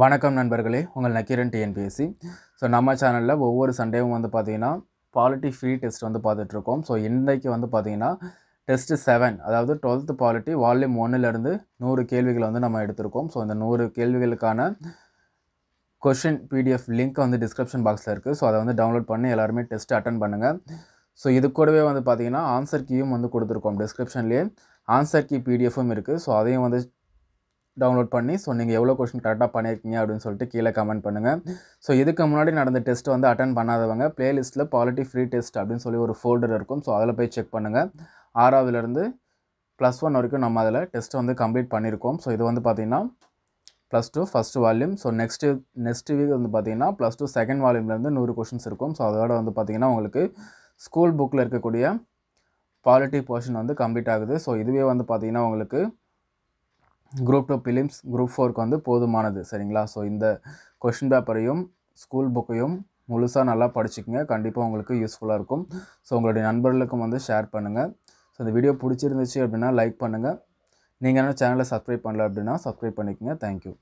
வணக்கம் நண்பர்களே உங்கள் நக்கீரன் டிஎன்பிஎஸ்சி ஸோ நம்ம சேனலில் ஒவ்வொரு சண்டேவும் வந்து பார்த்திங்கன்னா பாலிட்டி ஃப்ரீ டெஸ்ட் வந்து பார்த்துட்ருக்கோம் ஸோ இன்றைக்கு வந்து பார்த்திங்கன்னா டெஸ்ட்டு செவன் அதாவது டுவெல்த்து பாலிட்டி வால்யூம் ஒன்னிலேருந்து நூறு கேள்விகளை வந்து நம்ம எடுத்திருக்கோம் ஸோ இந்த நூறு கேள்விகளுக்கான கொஷின் பிடிஎஃப் லிங்க் வந்து டிஸ்கிரிப்ஷன் பாக்ஸில் இருக்குது ஸோ அதை வந்து டவுன்லோட் பண்ணி எல்லாருமே டெஸ்ட் அட்டன் பண்ணுங்கள் ஸோ இது கூடவே வந்து பார்த்திங்கன்னா ஆன்சர் கீயும் வந்து கொடுத்துருக்கோம் டிஸ்கிரிப்ஷன்லேயே ஆன்சர் கீ பிடிஎஃபும் இருக்குது ஸோ அதையும் வந்து டவுன்லோட் பண்ணி ஸோ நீங்கள் எவ்வளோ கொஷின் கரெக்டாக பண்ணியிருக்கீங்க அப்படின்னு சொல்லிட்டு கீழே கமெண்ட் பண்ணுங்கள் ஸோ இதுக்கு முன்னாடி நடந்த டெஸ்ட் வந்து அட்டன் பண்ணாதவங்க ப்ளேலிஸ்ட்டில் பாலிட்டி ஃப்ரீ டெஸ்ட் அப்படின்னு சொல்லி ஒரு ஃபோல்டர் இருக்கும் ஸோ அதில் போய் செக் பண்ணுங்கள் ஆறாவதுலேருந்து ப்ளஸ் ஒன் வரைக்கும் நம்ம அதில் டெஸ்ட் வந்து கம்ப்ளீட் பண்ணியிருக்கோம் ஸோ இது வந்து பார்த்திங்கன்னா plus two first volume so next next week வந்து பார்த்திங்கன்னா ப்ளஸ் டூ செகண்ட் வால்யூம்லேருந்து நூறு கொஷின்ஸ் இருக்கும் ஸோ அதோட வந்து பார்த்திங்கன்னா உங்களுக்கு ஸ்கூல் புக்கில் இருக்கக்கூடிய பாலிட்டி போர்ஷன் வந்து கம்ப்ளீட் ஆகுது ஸோ இதுவே வந்து பார்த்திங்கன்னா உங்களுக்கு குரூப் டூ பிலிம்ஸ் குரூப் ஃபோருக்கு வந்து போதுமானது சரிங்களா ஸோ இந்த கொஷின் பேப்பரையும் ஸ்கூல் புக்கையும் முழுசாக நல்லா படிச்சுக்கோங்க கண்டிப்பாக உங்களுக்கு யூஸ்ஃபுல்லாக இருக்கும் ஸோ உங்களுடைய நண்பர்களுக்கும் வந்து ஷேர் பண்ணுங்கள் ஸோ இந்த வீடியோ பிடிச்சிருந்துச்சு அப்படின்னா லைக் பண்ணுங்கள் நீங்கள் என்ன சேனலை சப்ஸ்கிரைப் பண்ணல அப்படின்னா சப்ஸ்கிரைப் பண்ணிக்கோங்க தேங்க்யூ